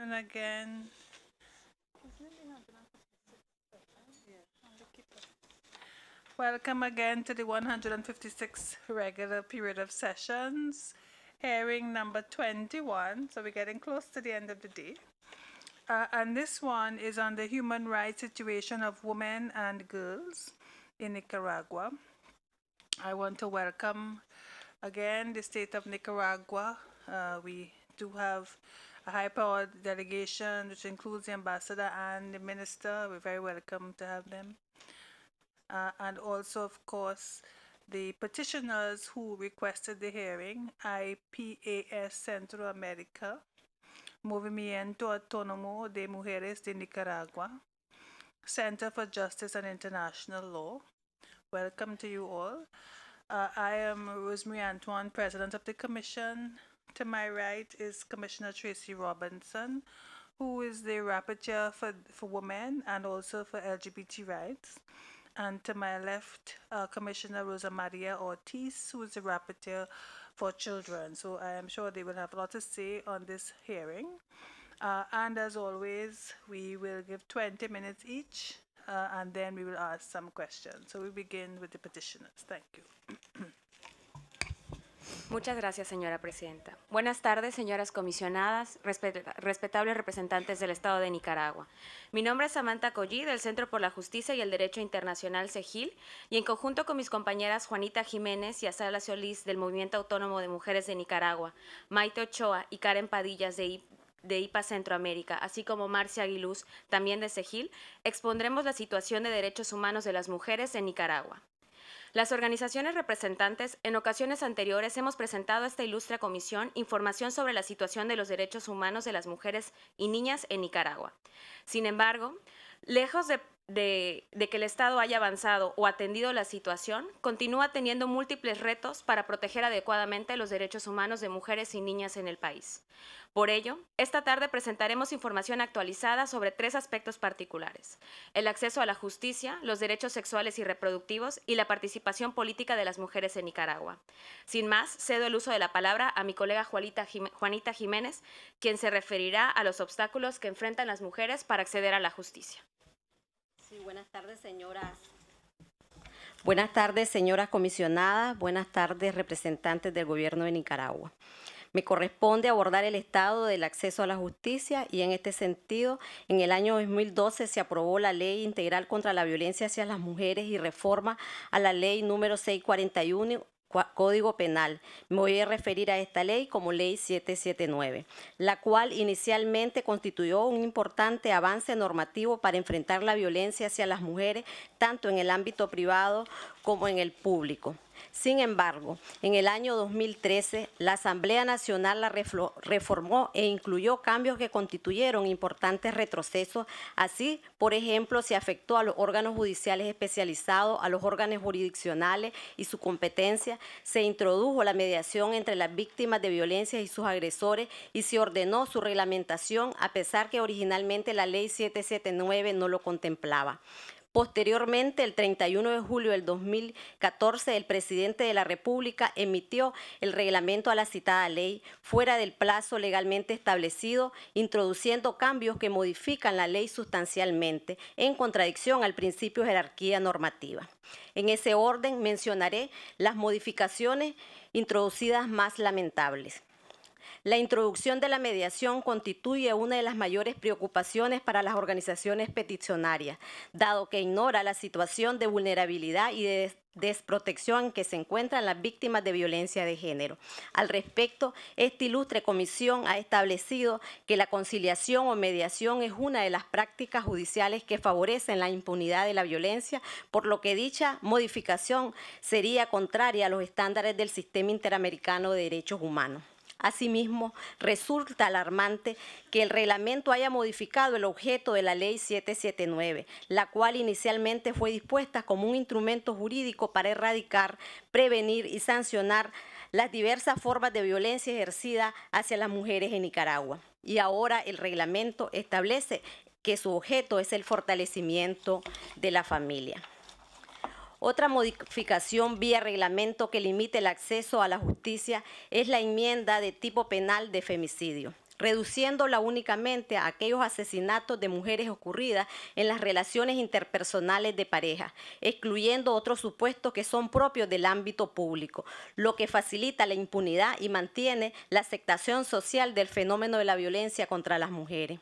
And again. Welcome again to the 156th regular period of sessions, hearing number 21. So we're getting close to the end of the day. Uh, and this one is on the human rights situation of women and girls in Nicaragua. I want to welcome again the state of Nicaragua. Uh, we do have high-powered delegation, which includes the ambassador and the minister. We're very welcome to have them. Uh, and also, of course, the petitioners who requested the hearing, IPAS Central America, Movimiento Autónomo de Mujeres de Nicaragua, Center for Justice and International Law. Welcome to you all. Uh, I am Rosemary Antoine, President of the Commission. To my right is Commissioner Tracy Robinson, who is the rapporteur for, for women and also for LGBT rights. And to my left, uh, Commissioner Rosa Maria Ortiz, who is the rapporteur for children. So I am sure they will have a lot to say on this hearing. Uh, and as always, we will give 20 minutes each, uh, and then we will ask some questions. So we begin with the petitioners. Thank you. Muchas gracias, señora presidenta. Buenas tardes, señoras comisionadas, respetables representantes del Estado de Nicaragua. Mi nombre es Samantha Collí, del Centro por la Justicia y el Derecho Internacional CEGIL, y en conjunto con mis compañeras Juanita Jiménez y Azala Solís del Movimiento Autónomo de Mujeres de Nicaragua, Maite Ochoa y Karen Padillas de IPA Centroamérica, así como Marcia Aguiluz, también de CEGIL, expondremos la situación de derechos humanos de las mujeres en Nicaragua. Las organizaciones representantes en ocasiones anteriores hemos presentado a esta ilustre comisión información sobre la situación de los derechos humanos de las mujeres y niñas en Nicaragua. Sin embargo, lejos de de, que el Estado haya avanzado o atendido la situación, continúa teniendo múltiples retos para proteger adecuadamente los derechos humanos de mujeres y niñas en el país. Por ello, esta tarde presentaremos información actualizada sobre tres aspectos particulares, el acceso a la justicia, los derechos sexuales y reproductivos y la participación política de las mujeres en Nicaragua. Sin más, cedo el uso de la palabra a mi colega Juanita Jiménez, quien se referirá a los obstáculos que enfrentan las mujeres para acceder a la justicia buenas tardes, señoras. Buenas tardes, señoras comisionadas. Buenas tardes, representantes del gobierno de Nicaragua. Me corresponde abordar el estado del acceso a la justicia y en este sentido, en el año 2012 se aprobó la Ley Integral contra la Violencia hacia las Mujeres y reforma a la Ley número 641 Código Penal. Me voy a referir a esta ley como Ley 779, la cual inicialmente constituyó un importante avance normativo para enfrentar la violencia hacia las mujeres, tanto en el ámbito privado como en el público. Sin embargo, en el año 2013, la Asamblea Nacional la reformó e incluyó cambios que constituyeron importantes retrocesos. Así, por ejemplo, se afectó a los órganos judiciales especializados, a los órganos jurisdiccionales y su competencia, se introdujo la mediación entre las víctimas de violencia y sus agresores y se ordenó su reglamentación a pesar que originalmente la ley 779 no lo contemplaba. Posteriormente, el 31 de julio del 2014, el presidente de la República emitió el reglamento a la citada ley fuera del plazo legalmente establecido, introduciendo cambios que modifican la ley sustancialmente, en contradicción al principio de jerarquía normativa. En ese orden mencionaré las modificaciones introducidas más lamentables. La introducción de la mediación constituye una de las mayores preocupaciones para las organizaciones peticionarias, dado que ignora la situación de vulnerabilidad y de desprotección que se encuentran las víctimas de violencia de género. Al respecto, esta ilustre comisión ha establecido que la conciliación o mediación es una de las prácticas judiciales que favorecen la impunidad de la violencia, por lo que dicha modificación sería contraria a los estándares del sistema interamericano de derechos humanos. Asimismo, resulta alarmante que el reglamento haya modificado el objeto de la Ley 779, la cual inicialmente fue dispuesta como un instrumento jurídico para erradicar, prevenir y sancionar las diversas formas de violencia ejercida hacia las mujeres en Nicaragua. Y ahora el reglamento establece que su objeto es el fortalecimiento de la familia. Otra modificación vía reglamento que limite el acceso a la justicia es la enmienda de tipo penal de femicidio reduciéndola únicamente a aquellos asesinatos de mujeres ocurridas en las relaciones interpersonales de pareja, excluyendo otros supuestos que son propios del ámbito público, lo que facilita la impunidad y mantiene la aceptación social del fenómeno de la violencia contra las mujeres.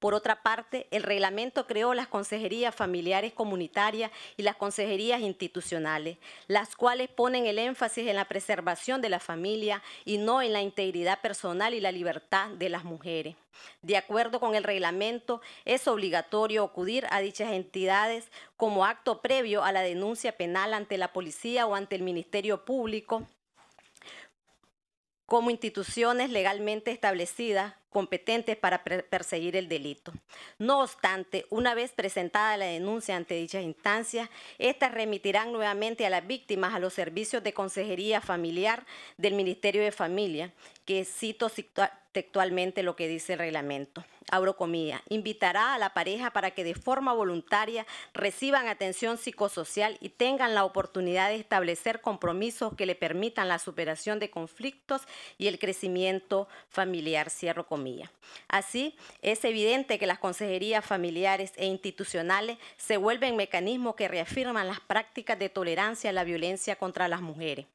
Por otra parte, el reglamento creó las consejerías familiares comunitarias y las consejerías institucionales, las cuales ponen el énfasis en la preservación de la familia y no en la integridad personal y la libertad de las mujeres. De acuerdo con el reglamento, es obligatorio acudir a dichas entidades como acto previo a la denuncia penal ante la policía o ante el Ministerio Público como instituciones legalmente establecidas competentes para perseguir el delito. No obstante, una vez presentada la denuncia ante dichas instancias, estas remitirán nuevamente a las víctimas a los servicios de consejería familiar del Ministerio de Familia, que cito textualmente lo que dice el reglamento. Abro invitará a la pareja para que de forma voluntaria reciban atención psicosocial y tengan la oportunidad de establecer compromisos que le permitan la superación de conflictos y el crecimiento familiar. Cierro Así, es evidente que las consejerías familiares e institucionales se vuelven mecanismos que reafirman las prácticas de tolerancia a la violencia contra las mujeres.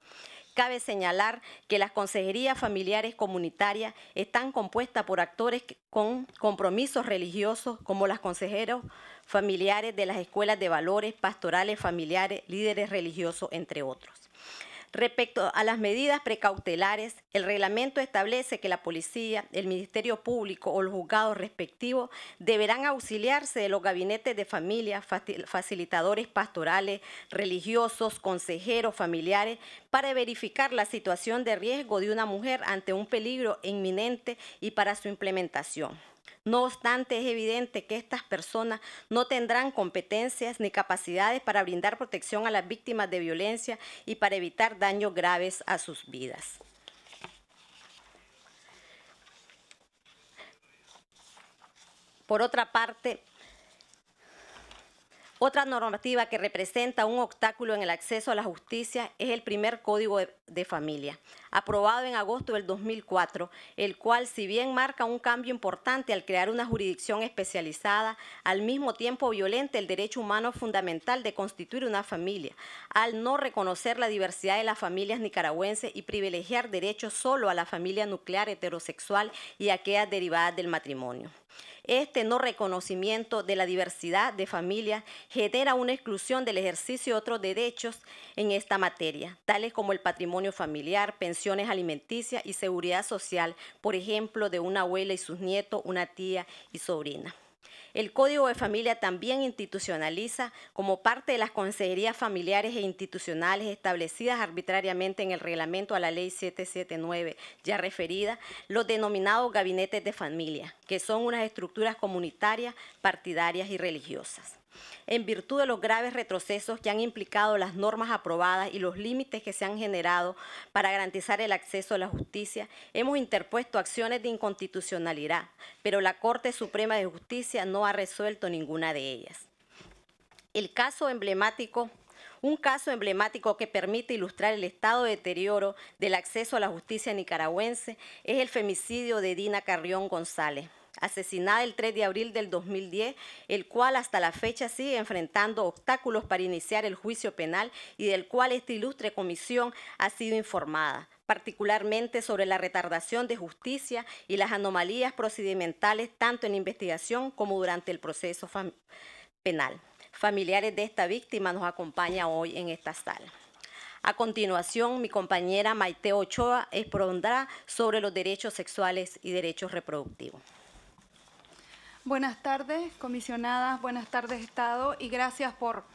Cabe señalar que las consejerías familiares comunitarias están compuestas por actores con compromisos religiosos como las consejeros familiares de las escuelas de valores, pastorales familiares, líderes religiosos, entre otros. Respecto a las medidas precautelares, el reglamento establece que la policía, el Ministerio Público o los juzgados respectivos deberán auxiliarse de los gabinetes de familia, facilitadores pastorales, religiosos, consejeros, familiares, para verificar la situación de riesgo de una mujer ante un peligro inminente y para su implementación. No obstante, es evidente que estas personas no tendrán competencias ni capacidades para brindar protección a las víctimas de violencia y para evitar daños graves a sus vidas. Por otra parte, otra normativa que representa un obstáculo en el acceso a la justicia es el primer Código de, Familia, aprobado en agosto del 2004, el cual si bien marca un cambio importante al crear una jurisdicción especializada, al mismo tiempo violenta el derecho humano fundamental de constituir una familia, al no reconocer la diversidad de las familias nicaragüenses y privilegiar derechos solo a la familia nuclear heterosexual y a aquellas derivadas del matrimonio. Este no reconocimiento de la diversidad de familias genera una exclusión del ejercicio de otros derechos en esta materia, tales como el patrimonio familiar, pensiones alimenticias y seguridad social, por ejemplo, de una abuela y sus nietos, una tía y sobrina. El Código de Familia también institucionaliza como parte de las consejerías familiares e institucionales establecidas arbitrariamente en el reglamento a la Ley 779 ya referida, los denominados gabinetes de familia, que son unas estructuras comunitarias, partidarias y religiosas en virtud de los graves retrocesos que han implicado las normas aprobadas y los límites que se han generado para garantizar el acceso a la justicia, hemos interpuesto acciones de inconstitucionalidad, pero la Corte Suprema de Justicia no ha resuelto ninguna de ellas. El caso emblemático un caso emblemático que permite ilustrar el estado de deterioro del acceso a la justicia nicaragüense es el femicidio de Dina Carrión González, asesinada el 3 de abril del 2010, el cual hasta la fecha sigue enfrentando obstáculos para iniciar el juicio penal y del cual esta ilustre comisión ha sido informada particularmente sobre la retardación de justicia y las anomalías procedimentales tanto en investigación como durante el proceso penal. Familiares de esta víctima nos acompañan hoy en esta sala. A continuación, mi compañera Maite Ochoa expondrá sobre los derechos sexuales y derechos reproductivos. Buenas tardes, comisionadas, buenas tardes, Estado, y gracias por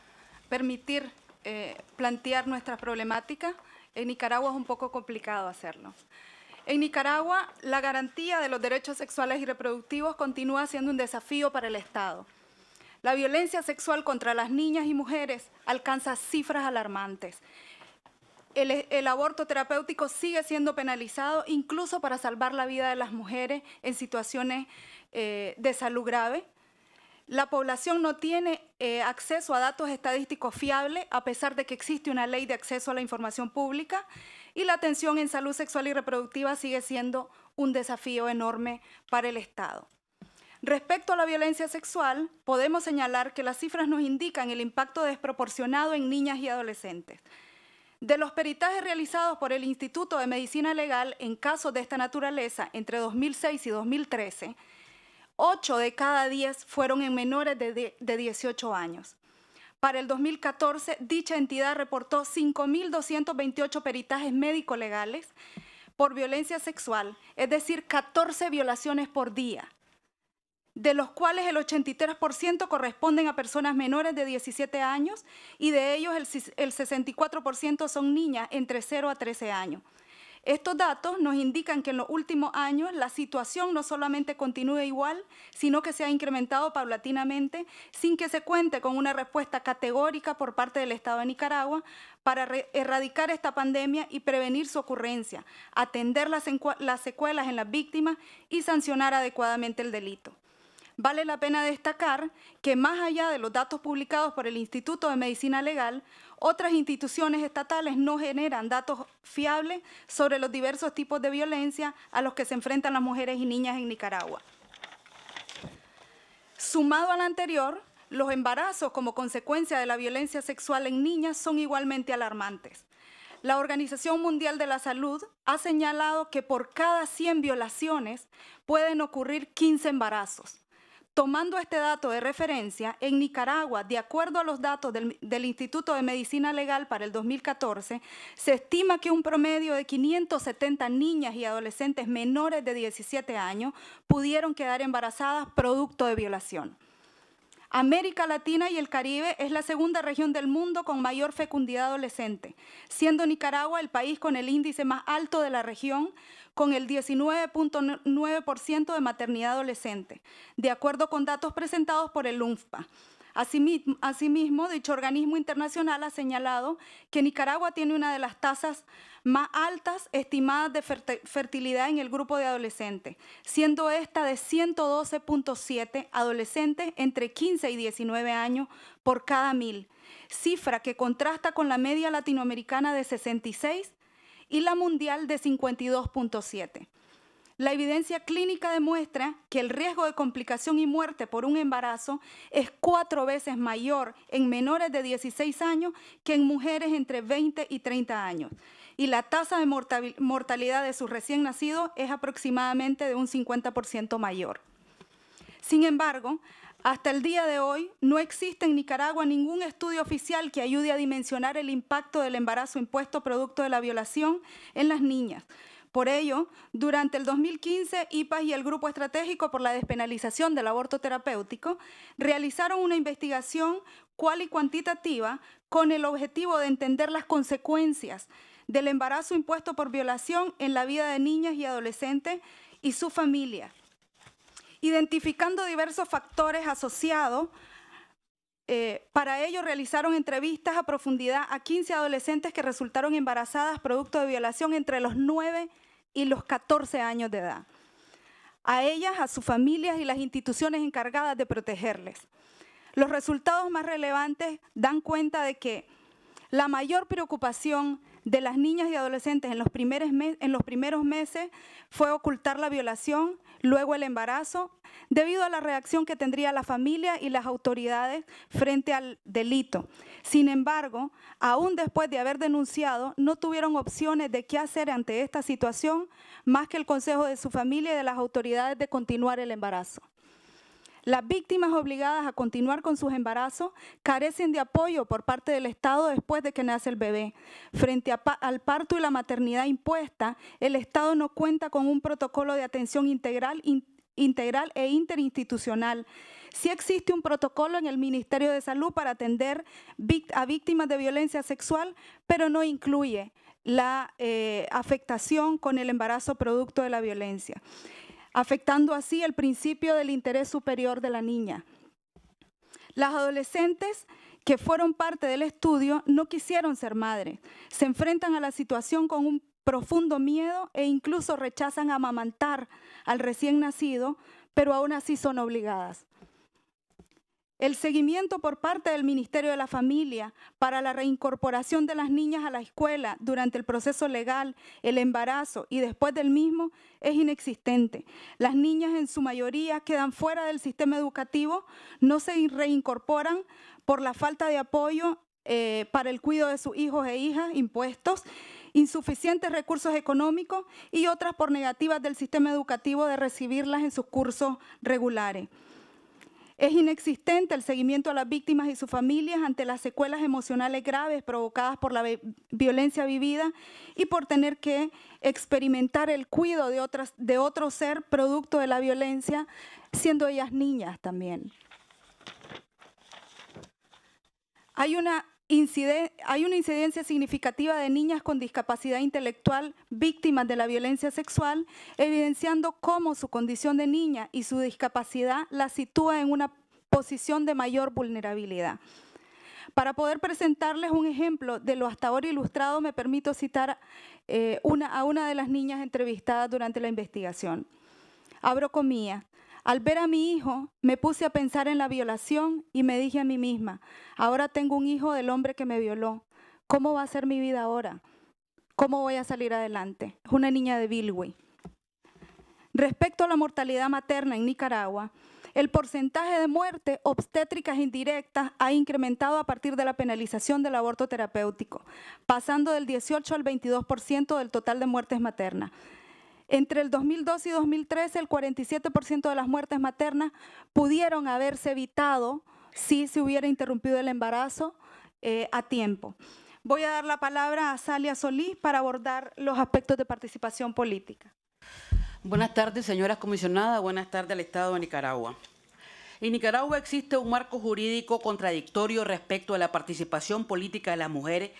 permitir eh, plantear nuestras problemáticas. En Nicaragua es un poco complicado hacerlo. En Nicaragua, la garantía de los derechos sexuales y reproductivos continúa siendo un desafío para el Estado. La violencia sexual contra las niñas y mujeres alcanza cifras alarmantes el, aborto terapéutico sigue siendo penalizado, incluso para salvar la vida de las mujeres en situaciones eh, de salud grave. La población no tiene eh, acceso a datos estadísticos fiables, a pesar de que existe una ley de acceso a la información pública, y la atención en salud sexual y reproductiva sigue siendo un desafío enorme para el Estado. Respecto a la violencia sexual, podemos señalar que las cifras nos indican el impacto desproporcionado en niñas y adolescentes. De los peritajes realizados por el Instituto de Medicina Legal en casos de esta naturaleza entre 2006 y 2013, 8 de cada 10 fueron en menores de, 18 años. Para el 2014, dicha entidad reportó 5.228 peritajes médico-legales por violencia sexual, es decir, 14 violaciones por día, de los cuales el 83% corresponden a personas menores de 17 años y de ellos el, 64% son niñas entre 0 a 13 años. Estos datos nos indican que en los últimos años la situación no solamente continúa igual, sino que se ha incrementado paulatinamente sin que se cuente con una respuesta categórica por parte del Estado de Nicaragua para erradicar esta pandemia y prevenir su ocurrencia, atender las secuelas en las víctimas y sancionar adecuadamente el delito. Vale la pena destacar que más allá de los datos publicados por el Instituto de Medicina Legal, otras instituciones estatales no generan datos fiables sobre los diversos tipos de violencia a los que se enfrentan las mujeres y niñas en Nicaragua. Sumado al anterior, los embarazos como consecuencia de la violencia sexual en niñas son igualmente alarmantes. La Organización Mundial de la Salud ha señalado que por cada 100 violaciones pueden ocurrir 15 embarazos. Tomando este dato de referencia, en Nicaragua, de acuerdo a los datos del, Instituto de Medicina Legal para el 2014, se estima que un promedio de 570 niñas y adolescentes menores de 17 años pudieron quedar embarazadas producto de violación. América Latina y el Caribe es la segunda región del mundo con mayor fecundidad adolescente, siendo Nicaragua el país con el índice más alto de la región, con el 19.9% de maternidad adolescente, de acuerdo con datos presentados por el UNFPA. Asimismo, dicho organismo internacional ha señalado que Nicaragua tiene una de las tasas más altas estimadas de fertilidad en el grupo de adolescentes, siendo esta de 112.7 adolescentes entre 15 y 19 años por cada mil, cifra que contrasta con la media latinoamericana de 66 y la mundial de 52.7. La evidencia clínica demuestra que el riesgo de complicación y muerte por un embarazo es cuatro veces mayor en menores de 16 años que en mujeres entre 20 y 30 años y la tasa de mortalidad de sus recién nacidos es aproximadamente de un 50% mayor. Sin embargo, hasta el día de hoy no existe en Nicaragua ningún estudio oficial que ayude a dimensionar el impacto del embarazo impuesto producto de la violación en las niñas. Por ello, durante el 2015, IPAS y el Grupo Estratégico por la Despenalización del Aborto Terapéutico realizaron una investigación cual y cuantitativa con el objetivo de entender las consecuencias del embarazo impuesto por violación en la vida de niñas y adolescentes y su familia, identificando diversos factores asociados. Eh, para ello realizaron entrevistas a profundidad a 15 adolescentes que resultaron embarazadas producto de violación entre los 9 y los 14 años de edad. A ellas, a sus familias y las instituciones encargadas de protegerles. Los resultados más relevantes dan cuenta de que la mayor preocupación de las niñas y adolescentes en los, primeros meses fue ocultar la violación, luego el embarazo, debido a la reacción que tendría la familia y las autoridades frente al delito. Sin embargo, aún después de haber denunciado, no tuvieron opciones de qué hacer ante esta situación más que el consejo de su familia y de las autoridades de continuar el embarazo. Las víctimas obligadas a continuar con sus embarazos carecen de apoyo por parte del Estado después de que nace el bebé. Frente al parto y la maternidad impuesta, el Estado no cuenta con un protocolo de atención integral e interinstitucional. Sí existe un protocolo en el Ministerio de Salud para atender a víctimas de violencia sexual, pero no incluye la eh, afectación con el embarazo producto de la violencia afectando así el principio del interés superior de la niña. Las adolescentes que fueron parte del estudio no quisieron ser madres. Se enfrentan a la situación con un profundo miedo e incluso rechazan amamantar al recién nacido, pero aún así son obligadas el seguimiento por parte del Ministerio de la Familia para la reincorporación de las niñas a la escuela durante el proceso legal, el embarazo y después del mismo es inexistente. Las niñas en su mayoría quedan fuera del sistema educativo, no se reincorporan por la falta de apoyo eh, para el cuidado de sus hijos e hijas, impuestos, insuficientes recursos económicos y otras por negativas del sistema educativo de recibirlas en sus cursos regulares. Es inexistente el seguimiento a las víctimas y sus familias ante las secuelas emocionales graves provocadas por la violencia vivida y por tener que experimentar el cuidado de, otras, de otro ser producto de la violencia, siendo ellas niñas también. Hay una hay una incidencia significativa de niñas con discapacidad intelectual víctimas de la violencia sexual, evidenciando cómo su condición de niña y su discapacidad la sitúa en una posición de mayor vulnerabilidad. Para poder presentarles un ejemplo de lo hasta ahora ilustrado, me permito citar eh, a una de las niñas entrevistadas durante la investigación. Abro comillas. Al ver a mi hijo, me puse a pensar en la violación y me dije a mí misma, ahora tengo un hijo del hombre que me violó. ¿Cómo va a ser mi vida ahora? ¿Cómo voy a salir adelante? Es una niña de Bilwi. Respecto a la mortalidad materna en Nicaragua, el porcentaje de muertes obstétricas indirectas ha incrementado a partir de la penalización del aborto terapéutico, pasando del 18 al 22% del total de muertes maternas. Entre el 2012 y 2013, el 47% de las muertes maternas pudieron haberse evitado si se hubiera interrumpido el embarazo eh, a tiempo. Voy a dar la palabra a Salia Solís para abordar los aspectos de participación política. Buenas tardes, señoras comisionadas. Buenas tardes al Estado de Nicaragua. En Nicaragua existe un marco jurídico contradictorio respecto a la participación política de las mujeres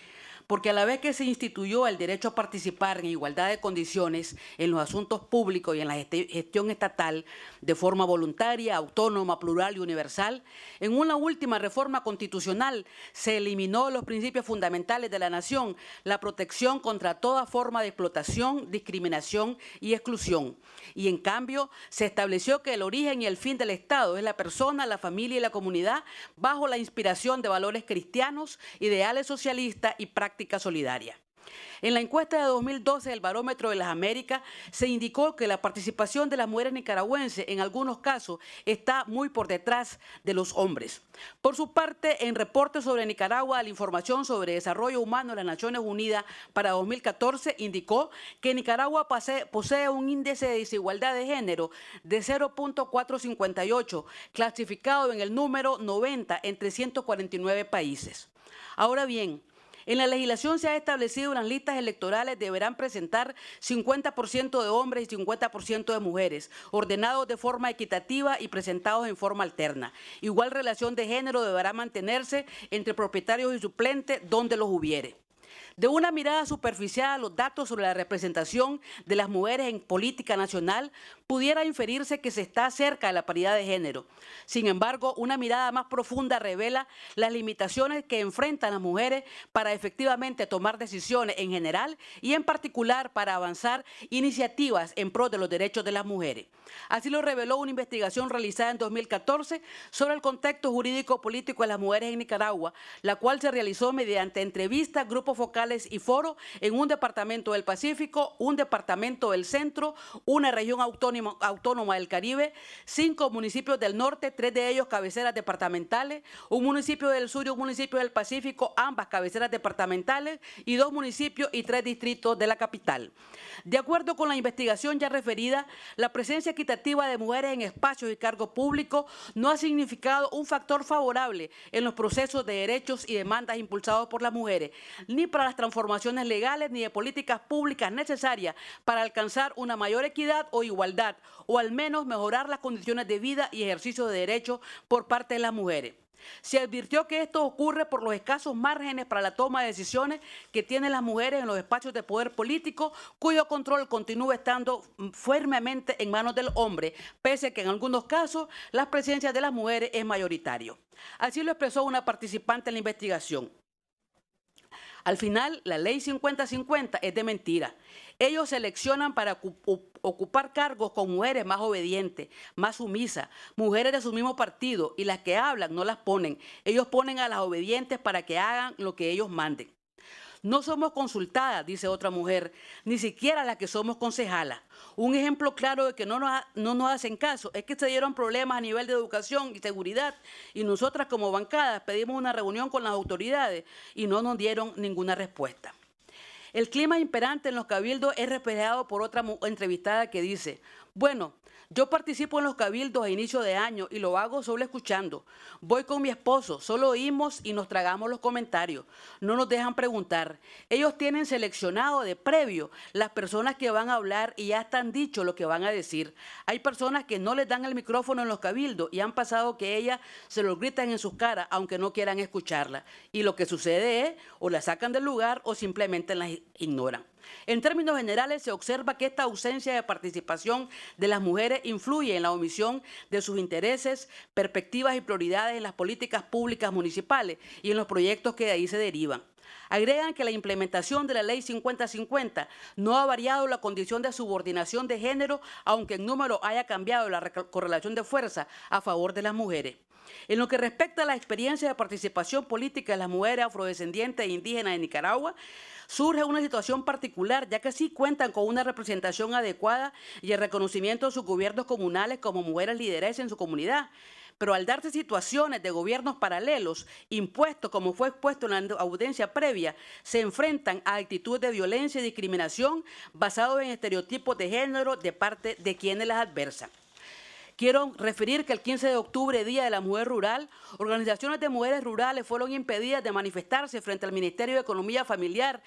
porque a la vez que se instituyó el derecho a participar en igualdad de condiciones en los asuntos públicos y en la gestión estatal de forma voluntaria, autónoma, plural y universal, en una última reforma constitucional se eliminó los principios fundamentales de la nación, la protección contra toda forma de explotación, discriminación y exclusión. Y en cambio se estableció que el origen y el fin del Estado es la persona, la familia y la comunidad bajo la inspiración de valores cristianos, ideales socialistas y prácticas solidaria. En la encuesta de 2012 del Barómetro de las Américas se indicó que la participación de las mujeres nicaragüenses en algunos casos está muy por detrás de los hombres. Por su parte, en Reporte sobre Nicaragua, la información sobre desarrollo humano de las Naciones Unidas para 2014 indicó que Nicaragua posee un índice de desigualdad de género de 0.458, clasificado en el número 90 entre 149 países. Ahora bien, en la legislación se ha establecido las listas electorales deberán presentar 50% de hombres y 50% de mujeres, ordenados de forma equitativa y presentados en forma alterna. Igual relación de género deberá mantenerse entre propietarios y suplentes donde los hubiere. De una mirada superficial a los datos sobre la representación de las mujeres en política nacional, pudiera inferirse que se está cerca de la paridad de género. Sin embargo, una mirada más profunda revela las limitaciones que enfrentan las mujeres para efectivamente tomar decisiones en general y en particular para avanzar iniciativas en pro de los derechos de las mujeres. Así lo reveló una investigación realizada en 2014 sobre el contexto jurídico político de las mujeres en Nicaragua, la cual se realizó mediante entrevistas, grupos focales y foros en un departamento del Pacífico, un departamento del Centro, una región autónoma, autónoma del Caribe, cinco municipios del norte, tres de ellos cabeceras departamentales, un municipio del sur y un municipio del Pacífico, ambas cabeceras departamentales y dos municipios y tres distritos de la capital. De acuerdo con la investigación ya referida, la presencia equitativa de mujeres en espacios y cargos públicos no ha significado un factor favorable en los procesos de derechos y demandas impulsados por las mujeres, ni para las transformaciones legales ni de políticas públicas necesarias para alcanzar una mayor equidad o igualdad, o al menos mejorar las condiciones de vida y ejercicio de derechos por parte de las mujeres. Se advirtió que esto ocurre por los escasos márgenes para la toma de decisiones que tienen las mujeres en los espacios de poder político, cuyo control continúa estando mm, firmemente en manos del hombre, pese a que en algunos casos la presencia de las mujeres es mayoritario. Así lo expresó una participante en la investigación. Al final, la ley 50-50 es de mentira. Ellos seleccionan para ocupar cargos con mujeres más obedientes, más sumisas, mujeres de su mismo partido, y las que hablan no las ponen. Ellos ponen a las obedientes para que hagan lo que ellos manden. No somos consultadas, dice otra mujer, ni siquiera las que somos concejalas. Un ejemplo claro de que no nos, no nos hacen caso es que se dieron problemas a nivel de educación y seguridad y nosotras como bancadas pedimos una reunión con las autoridades y no nos dieron ninguna respuesta. El clima imperante en los cabildos es respetado por otra entrevistada que dice, bueno, yo participo en los cabildos a inicio de año y lo hago solo escuchando. Voy con mi esposo, solo oímos y nos tragamos los comentarios. No nos dejan preguntar. Ellos tienen seleccionado de previo las personas que van a hablar y ya están dicho lo que van a decir. Hay personas que no les dan el micrófono en los cabildos y han pasado que ellas se los gritan en sus caras aunque no quieran escucharla. Y lo que sucede es o la sacan del lugar o simplemente las ignoran. En términos generales, se observa que esta ausencia de participación de las mujeres influye en la omisión de sus intereses, perspectivas y prioridades en las políticas públicas municipales y en los proyectos que de ahí se derivan. Agregan que la implementación de la Ley 5050 no ha variado la condición de subordinación de género, aunque en número haya cambiado la correlación de fuerza a favor de las mujeres. En lo que respecta a la experiencia de participación política de las mujeres afrodescendientes e indígenas de Nicaragua, surge una situación particular, ya que sí cuentan con una representación adecuada y el reconocimiento de sus gobiernos comunales como mujeres líderes en su comunidad pero al darse situaciones de gobiernos paralelos, impuestos como fue expuesto en la audiencia previa, se enfrentan a actitudes de violencia y discriminación basados en estereotipos de género de parte de quienes las adversan. Quiero referir que el 15 de octubre, Día de la Mujer Rural, organizaciones de mujeres rurales fueron impedidas de manifestarse frente al Ministerio de Economía Familiar,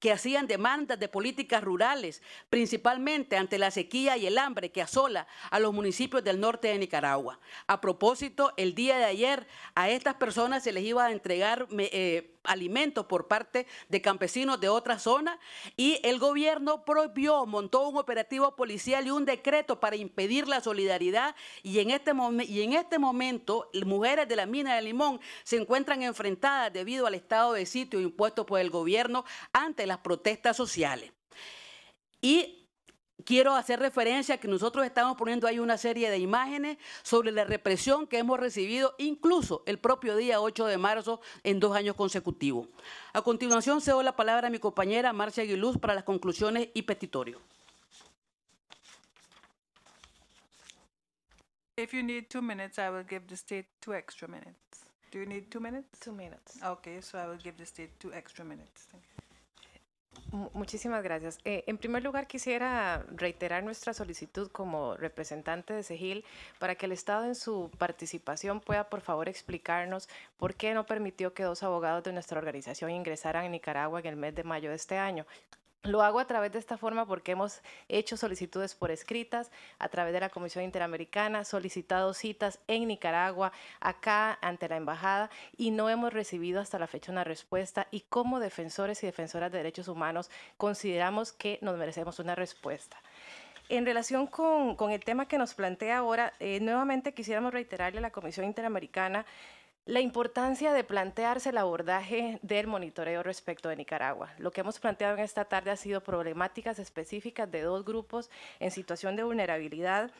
que hacían demandas de políticas rurales, principalmente ante la sequía y el hambre que asola a los municipios del norte de Nicaragua. A propósito, el día de ayer a estas personas se les iba a entregar... Eh, alimentos por parte de campesinos de otra zona y el gobierno propio montó un operativo policial y un decreto para impedir la solidaridad y en este, y en este momento mujeres de la mina de Limón se encuentran enfrentadas debido al estado de sitio impuesto por el gobierno ante las protestas sociales. Y Quiero hacer referencia a que nosotros estamos poniendo ahí una serie de imágenes sobre la represión que hemos recibido incluso el propio día 8 de marzo en dos años consecutivos. A continuación cedo la palabra a mi compañera Marcia Aguiluz para las conclusiones y petitorio. If you need two minutes, I will give the state two extra minutes. Do you need two minutes? Two minutes. Okay, so I will give the state two extra minutes. Muchísimas gracias. Eh, en primer lugar, quisiera reiterar nuestra solicitud como representante de SEGIL para que el Estado en su participación pueda, por favor, explicarnos por qué no permitió que dos abogados de nuestra organización ingresaran a Nicaragua en el mes de mayo de este año. Lo hago a través de esta forma porque hemos hecho solicitudes por escritas a través de la Comisión Interamericana, solicitado citas en Nicaragua, acá ante la Embajada y no hemos recibido hasta la fecha una respuesta y como defensores y defensoras de derechos humanos consideramos que nos merecemos una respuesta. En relación con, el tema que nos plantea ahora, eh, nuevamente quisiéramos reiterarle a la Comisión Interamericana la importancia de plantearse el abordaje del monitoreo respecto de Nicaragua. Lo que hemos planteado en esta tarde ha sido problemáticas específicas de dos grupos en situación de vulnerabilidad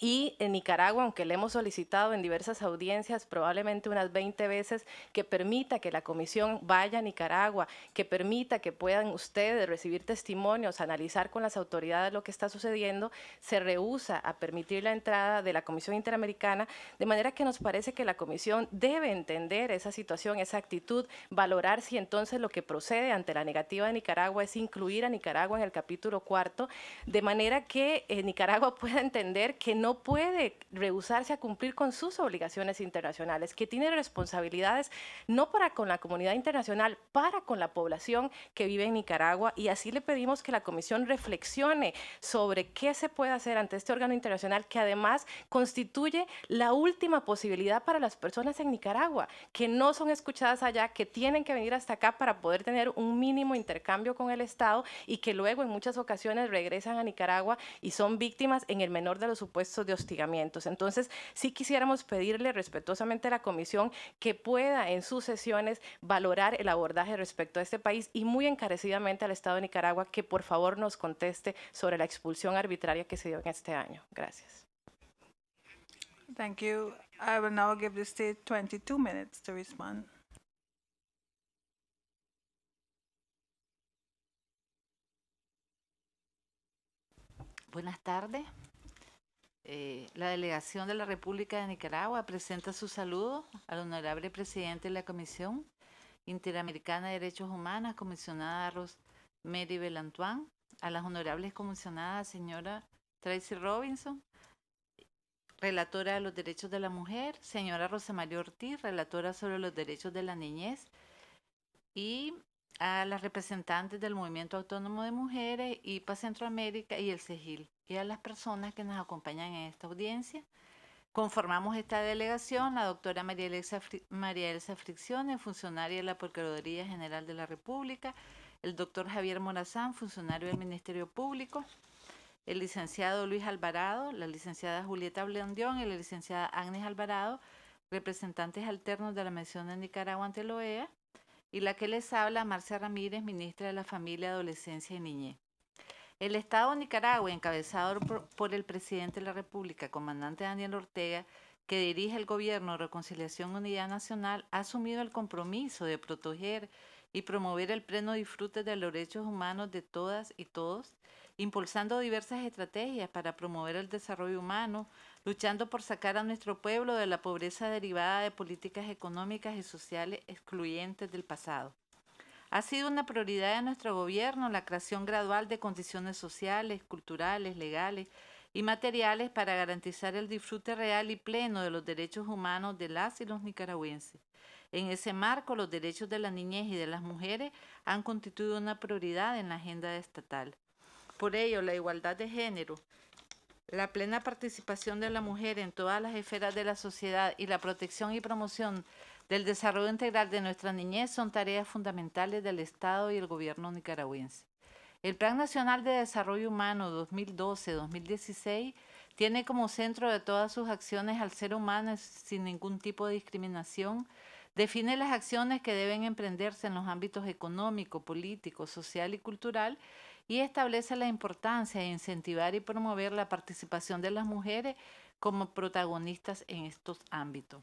y en Nicaragua, aunque le hemos solicitado en diversas audiencias, probablemente unas 20 veces, que permita que la comisión vaya a Nicaragua, que permita que puedan ustedes recibir testimonios, analizar con las autoridades lo que está sucediendo, se rehúsa a permitir la entrada de la Comisión Interamericana, de manera que nos parece que la comisión debe entender esa situación, esa actitud, valorar si entonces lo que procede ante la negativa de Nicaragua es incluir a Nicaragua en el capítulo cuarto, de manera que eh, Nicaragua pueda entender que no no puede rehusarse a cumplir con sus obligaciones internacionales, que tiene responsabilidades no para con la comunidad internacional, para con la población que vive en Nicaragua. Y así le pedimos que la Comisión reflexione sobre qué se puede hacer ante este órgano internacional que además constituye la última posibilidad para las personas en Nicaragua, que no son escuchadas allá, que tienen que venir hasta acá para poder tener un mínimo intercambio con el Estado y que luego en muchas ocasiones regresan a Nicaragua y son víctimas en el menor de los supuestos de hostigamientos. Entonces, sí quisiéramos pedirle respetuosamente a la Comisión que pueda en sus sesiones valorar el abordaje respecto a este país y muy encarecidamente al Estado de Nicaragua que por favor nos conteste sobre la expulsión arbitraria que se dio en este año. Gracias. Thank you. I will now give the state 22 minutes to respond. Buenas tardes. Eh, la delegación de la República de Nicaragua presenta su saludo al honorable presidente de la Comisión Interamericana de Derechos Humanos, comisionada Ros Mary Belantuán, a las honorables comisionadas señora Tracy Robinson, relatora de los derechos de la mujer, señora Rosa María Ortiz, relatora sobre los derechos de la niñez, y a las representantes del Movimiento Autónomo de Mujeres, IPA Centroamérica y el CEGIL y a las personas que nos acompañan en esta audiencia. Conformamos esta delegación la doctora María Elsa, María Elsa Fricciones, funcionaria de la Procuraduría General de la República, el doctor Javier Morazán, funcionario del Ministerio Público, el licenciado Luis Alvarado, la licenciada Julieta Blandión y la licenciada Agnes Alvarado, representantes alternos de la Misión de Nicaragua ante la e OEA, y la que les habla, Marcia Ramírez, ministra de la Familia, Adolescencia y Niñez. El Estado de Nicaragua, encabezado por, el presidente de la República, comandante Daniel Ortega, que dirige el gobierno de Reconciliación Unidad Nacional, ha asumido el compromiso de proteger y promover el pleno disfrute de los derechos humanos de todas y todos, impulsando diversas estrategias para promover el desarrollo humano, luchando por sacar a nuestro pueblo de la pobreza derivada de políticas económicas y sociales excluyentes del pasado. Ha sido una prioridad de nuestro gobierno la creación gradual de condiciones sociales, culturales, legales y materiales para garantizar el disfrute real y pleno de los derechos humanos de las y los nicaragüenses. En ese marco, los derechos de la niñez y de las mujeres han constituido una prioridad en la agenda estatal. Por ello, la igualdad de género, la plena participación de la mujer en todas las esferas de la sociedad y la protección y promoción del desarrollo integral de nuestra niñez son tareas fundamentales del Estado y el gobierno nicaragüense. El Plan Nacional de Desarrollo Humano 2012-2016 tiene como centro de todas sus acciones al ser humano sin ningún tipo de discriminación, define las acciones que deben emprenderse en los ámbitos económico, político, social y cultural y establece la importancia de incentivar y promover la participación de las mujeres como protagonistas en estos ámbitos.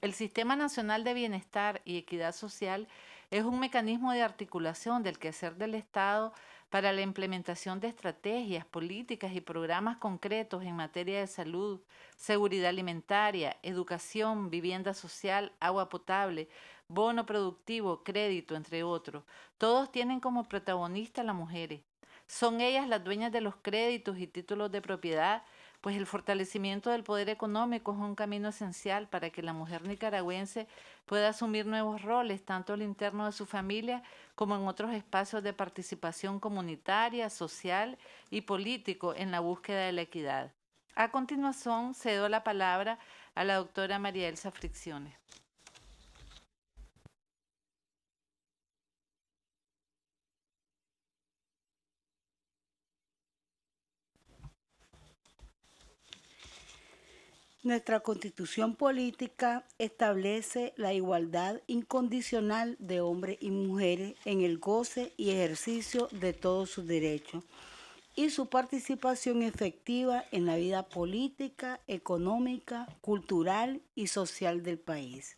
El Sistema Nacional de Bienestar y Equidad Social es un mecanismo de articulación del quehacer del Estado para la implementación de estrategias, políticas y programas concretos en materia de salud, seguridad alimentaria, educación, vivienda social, agua potable, bono productivo, crédito, entre otros. Todos tienen como protagonista a las mujeres. Son ellas las dueñas de los créditos y títulos de propiedad pues el fortalecimiento del poder económico es un camino esencial para que la mujer nicaragüense pueda asumir nuevos roles, tanto al interno de su familia como en otros espacios de participación comunitaria, social y político en la búsqueda de la equidad. A continuación, cedo la palabra a la doctora María Elsa Fricciones. Nuestra constitución política establece la igualdad incondicional de hombres y mujeres en el goce y ejercicio de todos sus derechos y su participación efectiva en la vida política, económica, cultural y social del país.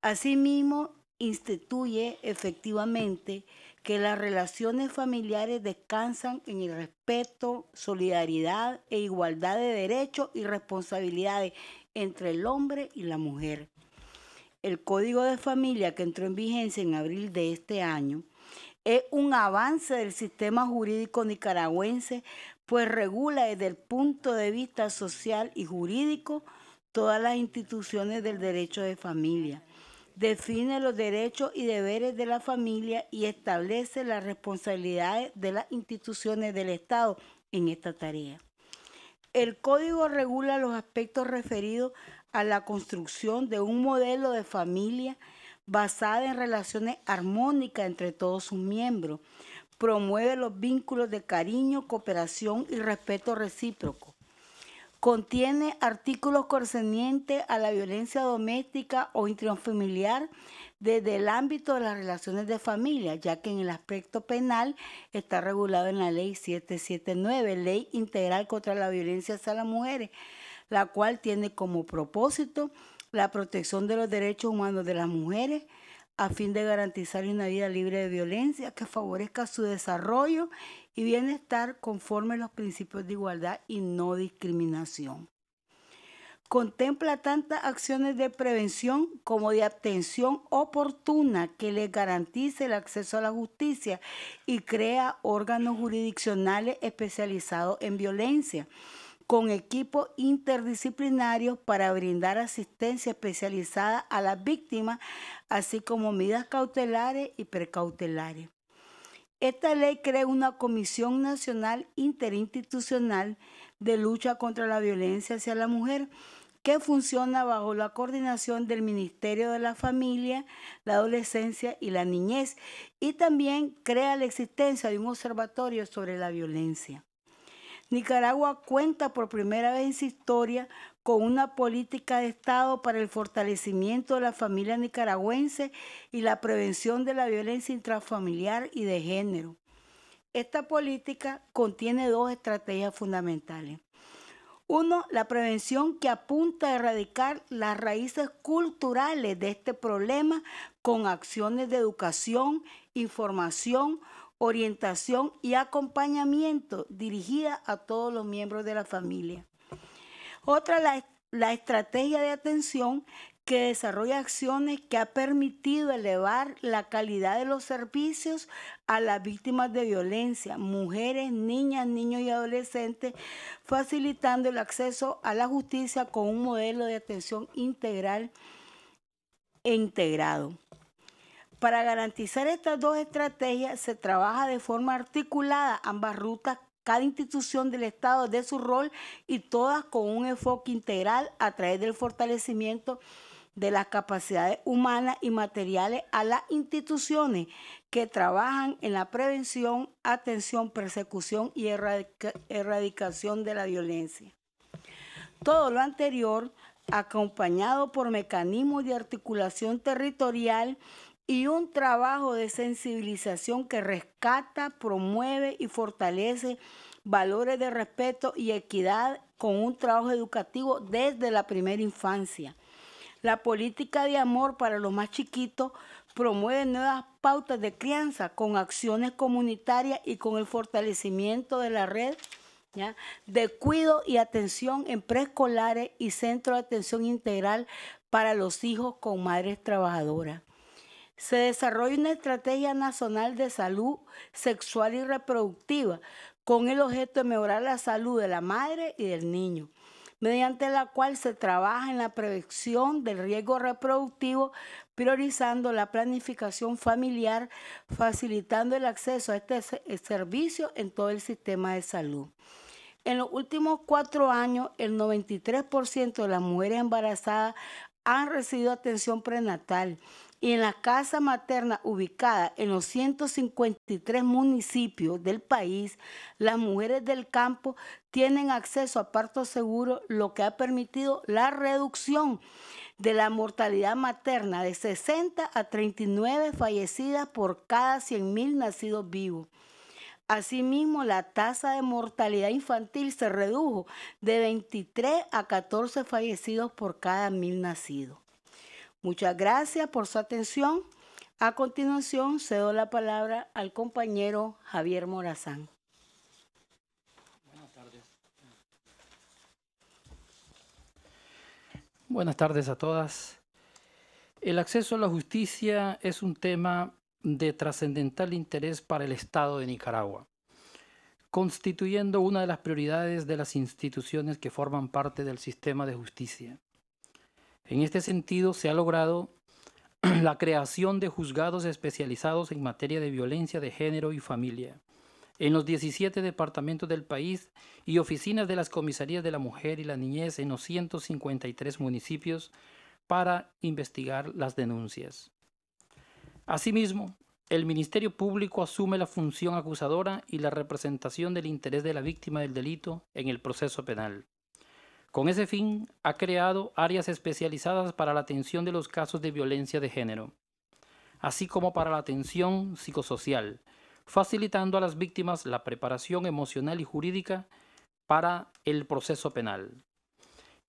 Asimismo, instituye efectivamente que las relaciones familiares descansan en el respeto, solidaridad e igualdad de derechos y responsabilidades entre el hombre y la mujer. El Código de Familia que entró en vigencia en abril de este año es un avance del sistema jurídico nicaragüense, pues regula desde el punto de vista social y jurídico todas las instituciones del derecho de familia define los derechos y deberes de la familia y establece las responsabilidades de las instituciones del Estado en esta tarea. El código regula los aspectos referidos a la construcción de un modelo de familia basada en relaciones armónicas entre todos sus miembros. Promueve los vínculos de cariño, cooperación y respeto recíproco Contiene artículos concernientes a la violencia doméstica o intrafamiliar desde el ámbito de las relaciones de familia, ya que en el aspecto penal está regulado en la Ley 779, Ley Integral contra la Violencia hacia las Mujeres, la cual tiene como propósito la protección de los derechos humanos de las mujeres, a fin de garantizar una vida libre de violencia que favorezca su desarrollo y bienestar conforme a los principios de igualdad y no discriminación. Contempla tantas acciones de prevención como de atención oportuna que les garantice el acceso a la justicia y crea órganos jurisdiccionales especializados en violencia con equipos interdisciplinarios para brindar asistencia especializada a las víctimas, así como medidas cautelares y precautelares. Esta ley crea una Comisión Nacional Interinstitucional de Lucha contra la Violencia hacia la Mujer que funciona bajo la coordinación del Ministerio de la Familia, la Adolescencia y la Niñez y también crea la existencia de un observatorio sobre la violencia. Nicaragua cuenta por primera vez en su historia con una política de Estado para el fortalecimiento de la familia nicaragüense y la prevención de la violencia intrafamiliar y de género. Esta política contiene dos estrategias fundamentales. Uno, la prevención que apunta a erradicar las raíces culturales de este problema con acciones de educación, información, orientación y acompañamiento dirigida a todos los miembros de la familia. Otra, la, estrategia de atención que desarrolla acciones que ha permitido elevar la calidad de los servicios a las víctimas de violencia, mujeres, niñas, niños y adolescentes, facilitando el acceso a la justicia con un modelo de atención integral e integrado. Para garantizar estas dos estrategias se trabaja de forma articulada ambas rutas, cada institución del Estado de su rol y todas con un enfoque integral a través del fortalecimiento de las capacidades humanas y materiales a las instituciones que trabajan en la prevención, atención, persecución y erradicación de la violencia. Todo lo anterior acompañado por mecanismos de articulación territorial y un trabajo de sensibilización que rescata, promueve y fortalece valores de respeto y equidad con un trabajo educativo desde la primera infancia. La política de amor para los más chiquitos promueve nuevas pautas de crianza con acciones comunitarias y con el fortalecimiento de la red de cuidado y atención en preescolares y centros de atención integral para los hijos con madres trabajadoras se desarrolla una estrategia nacional de salud sexual y reproductiva con el objeto de mejorar la salud de la madre y del niño, mediante la cual se trabaja en la prevención del riesgo reproductivo, priorizando la planificación familiar, facilitando el acceso a este servicio en todo el sistema de salud. En los últimos cuatro años, el 93% de las mujeres embarazadas han recibido atención prenatal, y en la casa materna ubicada en los 153 municipios del país, las mujeres del campo tienen acceso a parto seguro, lo que ha permitido la reducción de la mortalidad materna de 60 a 39 fallecidas por cada 100.000 nacidos vivos. Asimismo, la tasa de mortalidad infantil se redujo de 23 a 14 fallecidos por cada mil nacidos. Muchas gracias por su atención. A continuación, cedo la palabra al compañero Javier Morazán. Buenas tardes. Buenas tardes a todas. El acceso a la justicia es un tema de trascendental interés para el Estado de Nicaragua, constituyendo una de las prioridades de las instituciones que forman parte del sistema de justicia. En este sentido, se ha logrado la creación de juzgados especializados en materia de violencia de género y familia en los 17 departamentos del país y oficinas de las comisarías de la mujer y la niñez en los 153 municipios para investigar las denuncias. Asimismo, el Ministerio Público asume la función acusadora y la representación del interés de la víctima del delito en el proceso penal. Con ese fin, ha creado áreas especializadas para la atención de los casos de violencia de género, así como para la atención psicosocial, facilitando a las víctimas la preparación emocional y jurídica para el proceso penal.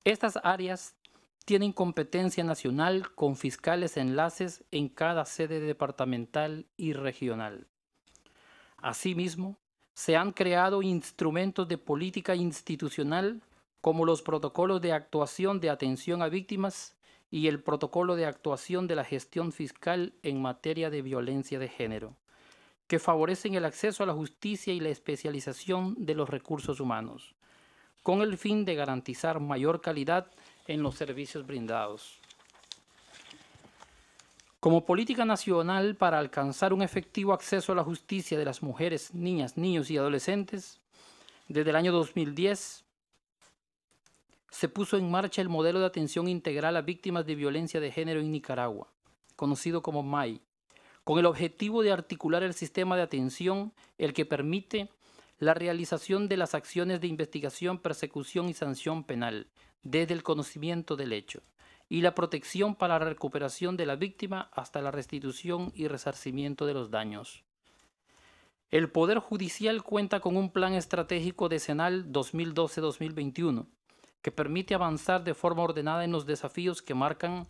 Estas áreas tienen competencia nacional con fiscales enlaces en cada sede departamental y regional. Asimismo, se han creado instrumentos de política institucional como los protocolos de actuación de atención a víctimas y el protocolo de actuación de la gestión fiscal en materia de violencia de género, que favorecen el acceso a la justicia y la especialización de los recursos humanos, con el fin de garantizar mayor calidad en los servicios brindados. Como política nacional para alcanzar un efectivo acceso a la justicia de las mujeres, niñas, niños y adolescentes, desde el año 2010 se puso en marcha el modelo de atención integral a víctimas de violencia de género en Nicaragua, conocido como MAI, con el objetivo de articular el sistema de atención, el que permite la realización de las acciones de investigación, persecución y sanción penal desde el conocimiento del hecho y la protección para la recuperación de la víctima hasta la restitución y resarcimiento de los daños. El Poder Judicial cuenta con un plan estratégico decenal 2012-2021 que permite avanzar de forma ordenada en los desafíos que marcan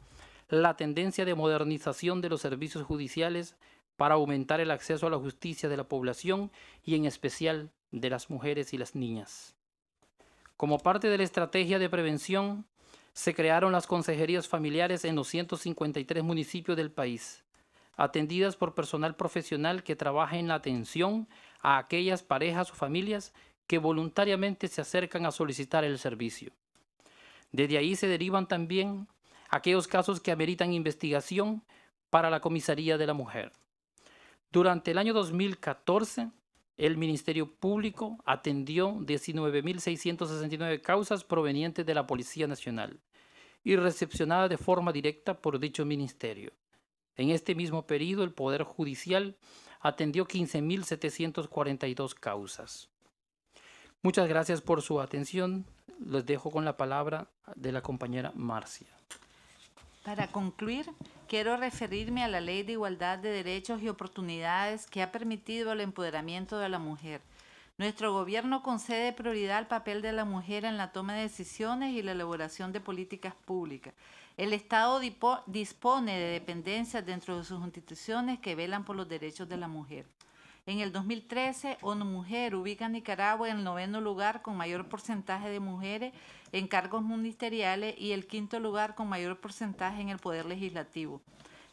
la tendencia de modernización de los servicios judiciales para aumentar el acceso a la justicia de la población y en especial de las mujeres y las niñas. Como parte de la estrategia de prevención, se crearon las consejerías familiares en los 153 municipios del país, atendidas por personal profesional que trabaja en la atención a aquellas parejas o familias que voluntariamente se acercan a solicitar el servicio. Desde ahí se derivan también aquellos casos que ameritan investigación para la comisaría de la mujer. Durante el año 2014, el Ministerio Público atendió 19.669 causas provenientes de la Policía Nacional y recepcionadas de forma directa por dicho ministerio. En este mismo periodo, el Poder Judicial atendió 15.742 causas. Muchas gracias por su atención. Les dejo con la palabra de la compañera Marcia. Para concluir, quiero referirme a la Ley de Igualdad de Derechos y Oportunidades que ha permitido el empoderamiento de la mujer. Nuestro gobierno concede prioridad al papel de la mujer en la toma de decisiones y la elaboración de políticas públicas. El Estado dispone de dependencias dentro de sus instituciones que velan por los derechos de la mujer. En el 2013, ONU Mujer ubica a Nicaragua en el noveno lugar con mayor porcentaje de mujeres en cargos ministeriales y el quinto lugar con mayor porcentaje en el poder legislativo.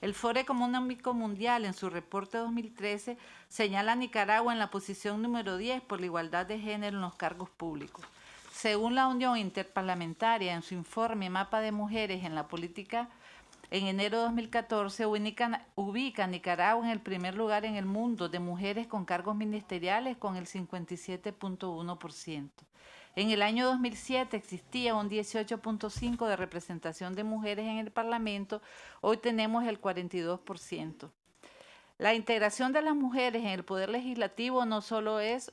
El Foro Económico Mundial en su reporte 2013 señala a Nicaragua en la posición número 10 por la igualdad de género en los cargos públicos. Según la Unión Interparlamentaria, en su informe Mapa de Mujeres en la Política en enero de 2014 ubica, Nicaragua en el primer lugar en el mundo de mujeres con cargos ministeriales con el 57.1%. En el año 2007 existía un 18.5% de representación de mujeres en el Parlamento, hoy tenemos el 42%. La integración de las mujeres en el poder legislativo no solo es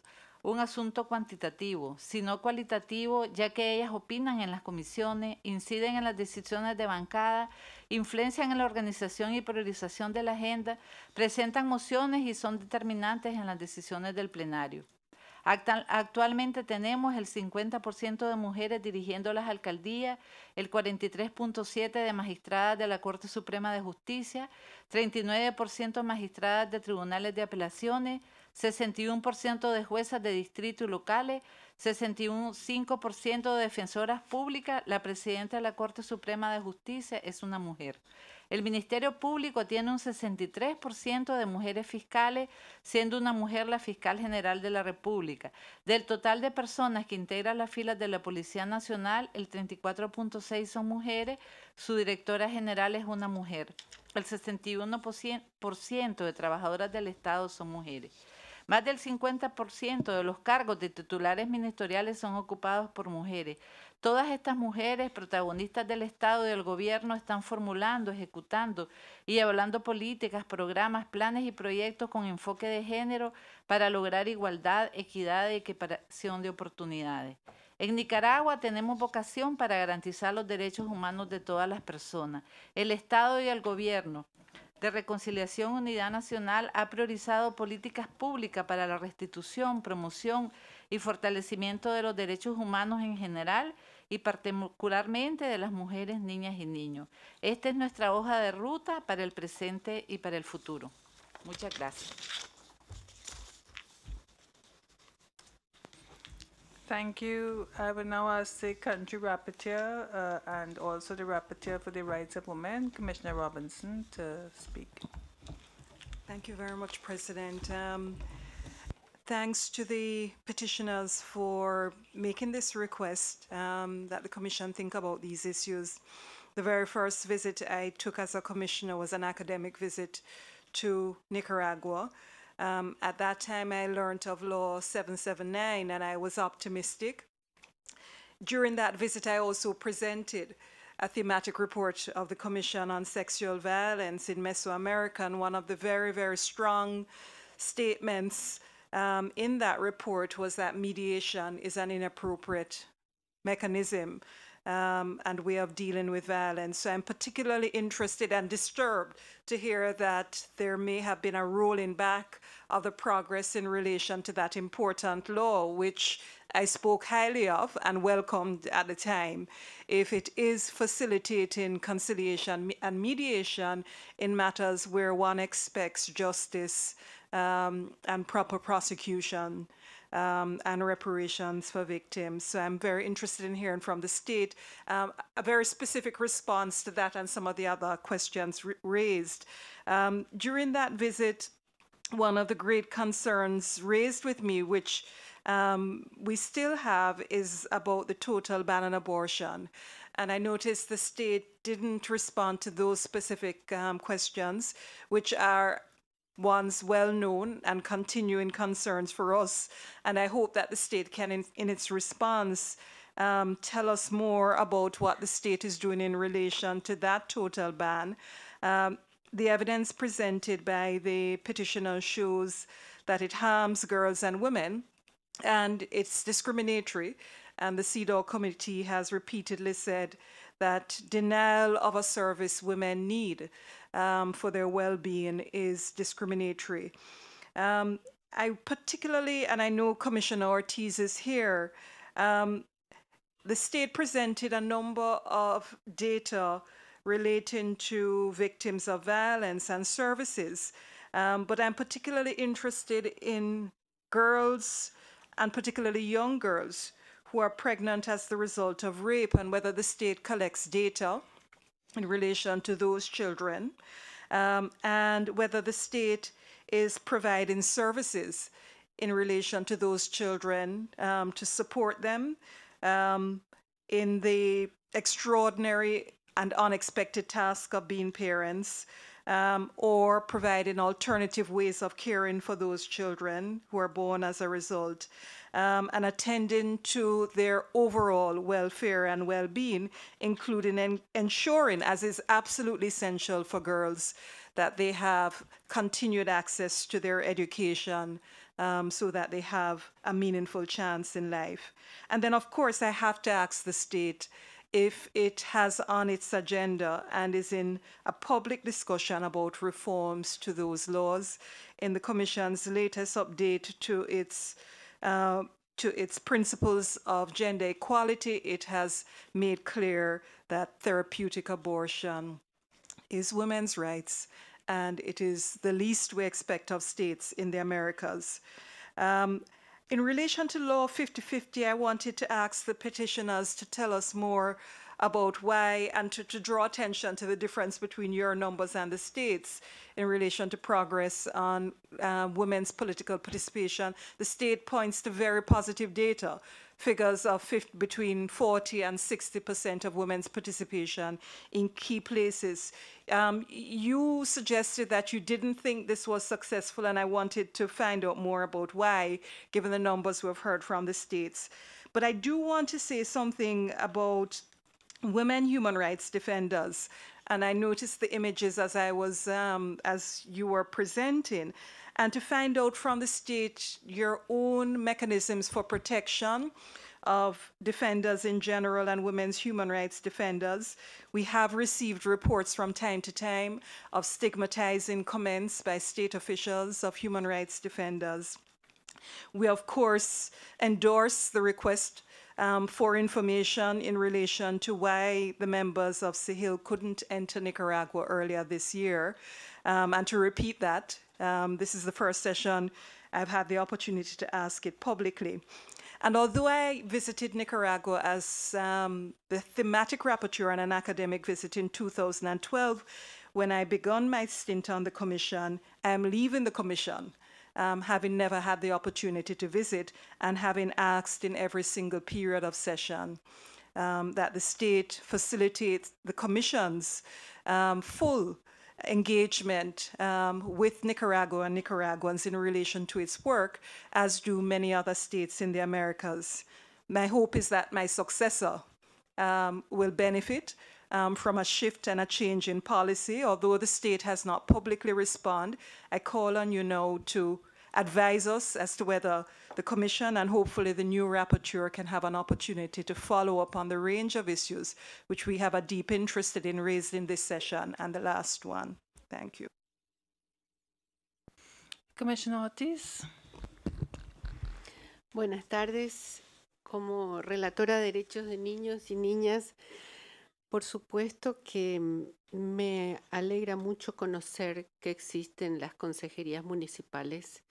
un asunto cuantitativo, sino cualitativo, ya que ellas opinan en las comisiones, inciden en las decisiones de bancada, influencian en la organización y priorización de la agenda, presentan mociones y son determinantes en las decisiones del plenario. Actualmente tenemos el 50% de mujeres dirigiendo las alcaldías, el 43.7% de magistradas de la Corte Suprema de Justicia, 39% magistradas de tribunales de apelaciones, 61% de juezas de distrito y locales, 61,5% de defensoras públicas, la presidenta de la Corte Suprema de Justicia es una mujer. El Ministerio Público tiene un 63% de mujeres fiscales, siendo una mujer la fiscal general de la República. Del total de personas que integran las filas de la Policía Nacional, el 34.6 son mujeres, su directora general es una mujer. El 61% de trabajadoras del Estado son mujeres. Más del 50% de los cargos de titulares ministeriales son ocupados por mujeres. Todas estas mujeres, protagonistas del Estado y del gobierno, están formulando, ejecutando y hablando políticas, programas, planes y proyectos con enfoque de género para lograr igualdad, equidad y equiparación de oportunidades. En Nicaragua tenemos vocación para garantizar los derechos humanos de todas las personas. El Estado y el gobierno de Reconciliación Unidad Nacional ha priorizado políticas públicas para la restitución, promoción y fortalecimiento de los derechos humanos en general y particularmente de las mujeres, niñas y niños. Esta es nuestra hoja de ruta para el presente y para el futuro. Muchas gracias. Thank you. I will now ask the country rapporteur uh, and also the rapporteur for the rights of women, Commissioner Robinson, to speak. Thank you very much, President. Um, thanks to the petitioners for making this request um, that the Commission think about these issues. The very first visit I took as a commissioner was an academic visit to Nicaragua. Um, at that time, I learned of Law 779 and I was optimistic. During that visit, I also presented a thematic report of the Commission on Sexual Violence in Mesoamerica, and one of the very, very strong statements um, in that report was that mediation is an inappropriate mechanism um, and way of dealing with violence. So I'm particularly interested and disturbed to hear that there may have been a rolling back of the progress in relation to that important law, which I spoke highly of and welcomed at the time. If it is facilitating conciliation and mediation in matters where one expects justice um, and proper prosecution um, and reparations for victims. So I'm very interested in hearing from the state um, a very specific response to that and some of the other questions raised. Um, during that visit, one of the great concerns raised with me, which um, we still have is about the total ban on abortion. And I noticed the state didn't respond to those specific um, questions, which are once well known and continuing concerns for us. And I hope that the state can, in, in its response, um, tell us more about what the state is doing in relation to that total ban. Um, the evidence presented by the petitioner shows that it harms girls and women and it's discriminatory. And the CEDAW committee has repeatedly said that denial of a service women need um, for their well-being is discriminatory. Um, I particularly, and I know Commissioner Ortiz is here, um, the state presented a number of data relating to victims of violence and services, um, but I'm particularly interested in girls and particularly young girls who are pregnant as the result of rape and whether the state collects data in relation to those children um, and whether the state is providing services in relation to those children um, to support them um, in the extraordinary and unexpected task of being parents um, or providing alternative ways of caring for those children who are born as a result um, and attending to their overall welfare and well being, including en ensuring, as is absolutely essential for girls, that they have continued access to their education. Um, so that they have a meaningful chance in life. And then, of course, I have to ask the state if it has on its agenda and is in a public discussion about reforms to those laws. In the Commission's latest update to its uh, to its principles of gender equality, it has made clear that therapeutic abortion is women's rights and it is the least we expect of states in the Americas. Um, in relation to Law 5050, I wanted to ask the petitioners to tell us more about why and to, to draw attention to the difference between your numbers and the states in relation to progress on uh, women's political participation. The state points to very positive data figures of 50, between 40 and 60 percent of women's participation in key places. Um, you suggested that you didn't think this was successful, and I wanted to find out more about why, given the numbers we've heard from the states. But I do want to say something about women human rights defenders. And I noticed the images as I was, um, as you were presenting, and to find out from the state your own mechanisms for protection of defenders in general and women's human rights defenders. We have received reports from time to time of stigmatizing comments by state officials of human rights defenders. We, of course, endorse the request um, for information in relation to why the members of Sahil couldn't enter Nicaragua earlier this year. Um, and to repeat that, um, this is the first session I've had the opportunity to ask it publicly. And although I visited Nicaragua as um, the thematic rapporteur on an academic visit in 2012, when I began my stint on the commission, I'm leaving the commission um, having never had the opportunity to visit and having asked in every single period of session um, that the state facilitates the Commission's um, full engagement um, with Nicaragua and Nicaraguans in relation to its work, as do many other states in the Americas. My hope is that my successor um, will benefit um, from a shift and a change in policy. Although the state has not publicly responded, I call on you now to advise us as to whether the Commission and hopefully the new rapporteur can have an opportunity to follow up on the range of issues which we have a deep interest in raised in this session and the last one. Thank you. Commissioner Ortiz. Buenas tardes. Como relatora de derechos de niños y niñas, Por supuesto que mm, me alegra mucho conocer que existen las consejerías municipales,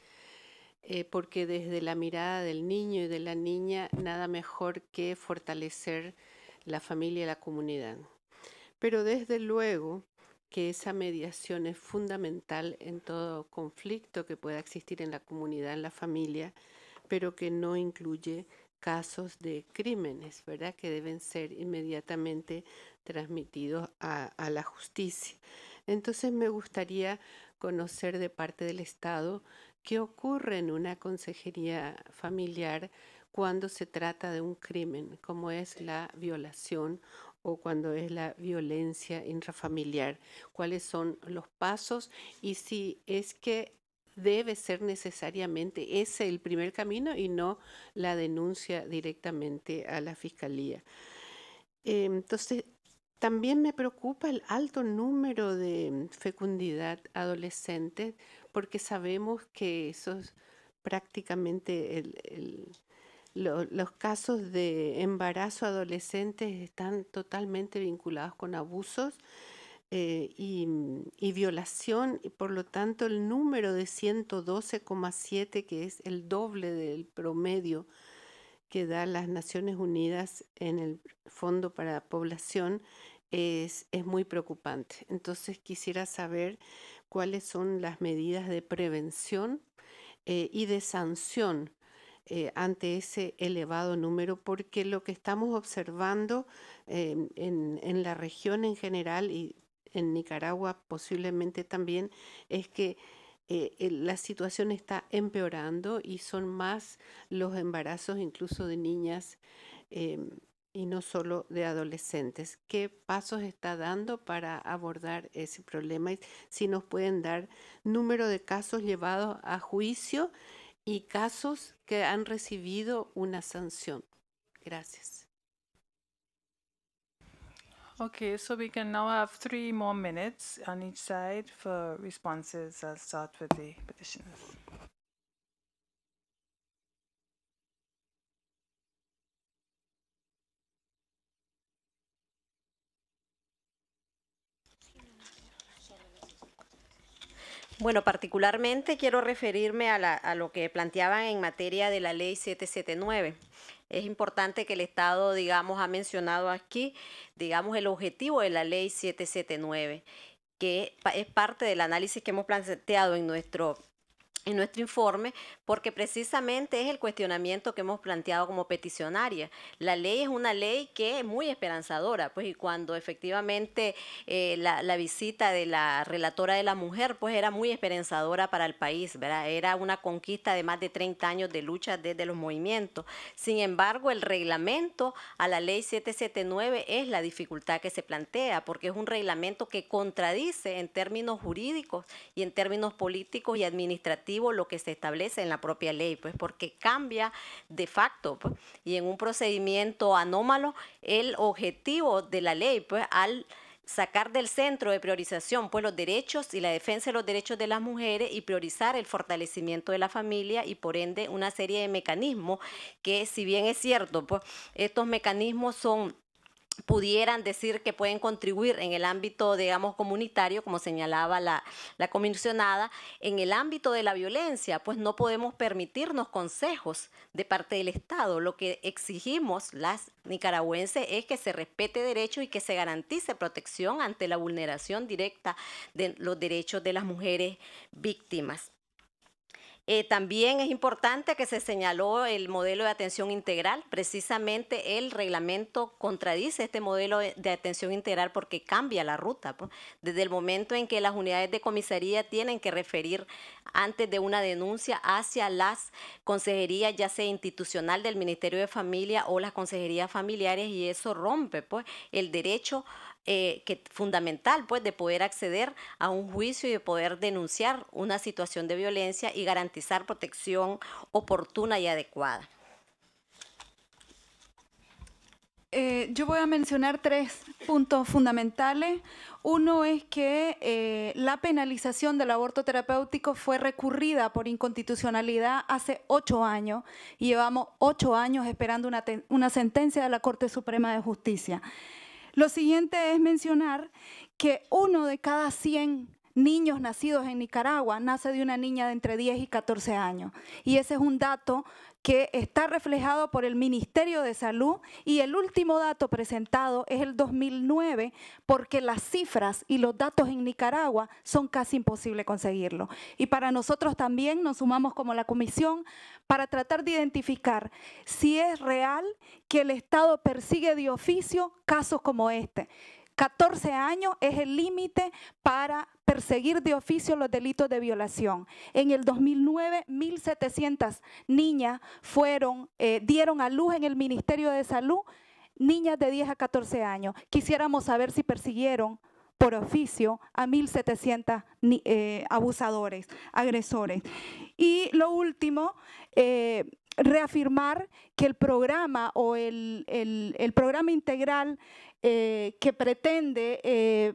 eh, porque desde la mirada del niño y de la niña, nada mejor que fortalecer la familia y la comunidad. Pero desde luego que esa mediación es fundamental en todo conflicto que pueda existir en la comunidad, en la familia, pero que no incluye casos de crímenes, ¿verdad? Que deben ser inmediatamente transmitidos a, la justicia. Entonces me gustaría conocer de parte del Estado qué ocurre en una consejería familiar cuando se trata de un crimen, como es la violación o cuando es la violencia intrafamiliar, cuáles son los pasos y si es que debe ser necesariamente ese el primer camino y no la denuncia directamente a la fiscalía. entonces, también me preocupa el alto número de fecundidad adolescente porque sabemos que esos prácticamente los casos de embarazo adolescente están totalmente vinculados con abusos eh, mm, y, violación, y por lo tanto el número de 112,7, que es el doble del promedio que da las Naciones Unidas en el Fondo para la Población, es, es muy preocupante. Entonces quisiera saber cuáles son las medidas de prevención eh, y de sanción eh, ante ese elevado número, porque lo que estamos observando em, en, en, la región en general y en Nicaragua posiblemente también es que eh, la situación está empeorando y son más los embarazos incluso de niñas em, y no solo de adolescentes. ¿Qué pasos está dando para abordar ese problema? Y si nos pueden dar número de casos llevados a juicio y casos que han recibido una sanción. Gracias. Okay, so we can now have three more minutes on each side for responses. I'll start with the petitioners. Bueno, particularmente quiero referirme a, la, a, lo que planteaban en materia de la ley 779. Es importante que el Estado, digamos, ha mencionado aquí, digamos, el objetivo de la ley 779, que es parte del análisis que hemos planteado en nuestro en nuestro informe porque precisamente es el cuestionamiento que hemos planteado como peticionaria. La ley es una ley que es muy esperanzadora, pues y cuando efectivamente eh, la, la, visita de la relatora de la mujer, pues era muy esperanzadora para el país, ¿verdad? Era una conquista de más de 30 años de lucha desde los movimientos. Sin embargo, el reglamento a la ley 779 es la dificultad que se plantea, porque es un reglamento que contradice en términos jurídicos y en términos políticos y administrativos lo que se establece en la propia ley, pues porque cambia de facto pues, y en un procedimiento anómalo el objetivo de la ley, pues al sacar del centro de priorización pues los derechos y la defensa de los derechos de las mujeres y priorizar el fortalecimiento de la familia y por ende una serie de mecanismos que si bien es cierto pues estos mecanismos son pudieran decir que pueden contribuir en el ámbito, digamos, comunitario, como señalaba la, comisionada, en el ámbito de la violencia, pues no podemos permitirnos consejos de parte del Estado. Lo que exigimos las nicaragüenses es que se respete derecho y que se garantice protección ante la vulneración directa de los derechos de las mujeres víctimas. Eh, también es importante que se señaló el modelo de atención integral. Precisamente el reglamento contradice este modelo de atención integral porque cambia la ruta. Desde el momento en que las unidades de comisaría tienen que referir antes de una denuncia hacia las consejerías, ya sea institucional del Ministerio de Familia o las consejerías familiares, y eso rompe pues, el derecho eh, que, fundamental, pues, de poder acceder a un juicio y de poder denunciar una situación de violencia y garantizar protección oportuna y adecuada. Eh, yo voy a mencionar tres puntos fundamentales. Uno es que eh, la penalización del aborto terapéutico fue recurrida por inconstitucionalidad hace ocho años y llevamos ocho años esperando una sentencia de la Corte Suprema de Justicia. Lo siguiente es mencionar que uno de cada 100 niños nacidos en Nicaragua nace de una niña de entre 10 y 14 años. Y ese es un dato que está reflejado por el Ministerio de Salud y el último dato presentado es el 2009 porque las cifras y los datos en Nicaragua son casi imposible conseguirlo. Y para nosotros también nos sumamos como la comisión para tratar de identificar si es real que el Estado persigue de oficio casos como este 14 años es el límite para perseguir de oficio los delitos de violación. En el 2009, 1.700 niñas fueron, eh, dieron a luz en el Ministerio de Salud, niñas de 10 a 14 años. Quisiéramos saber si persiguieron por oficio a 1.700 eh, abusadores, agresores. Y lo último, eh, reafirmar que el programa o el, programa integral eh, que pretende eh,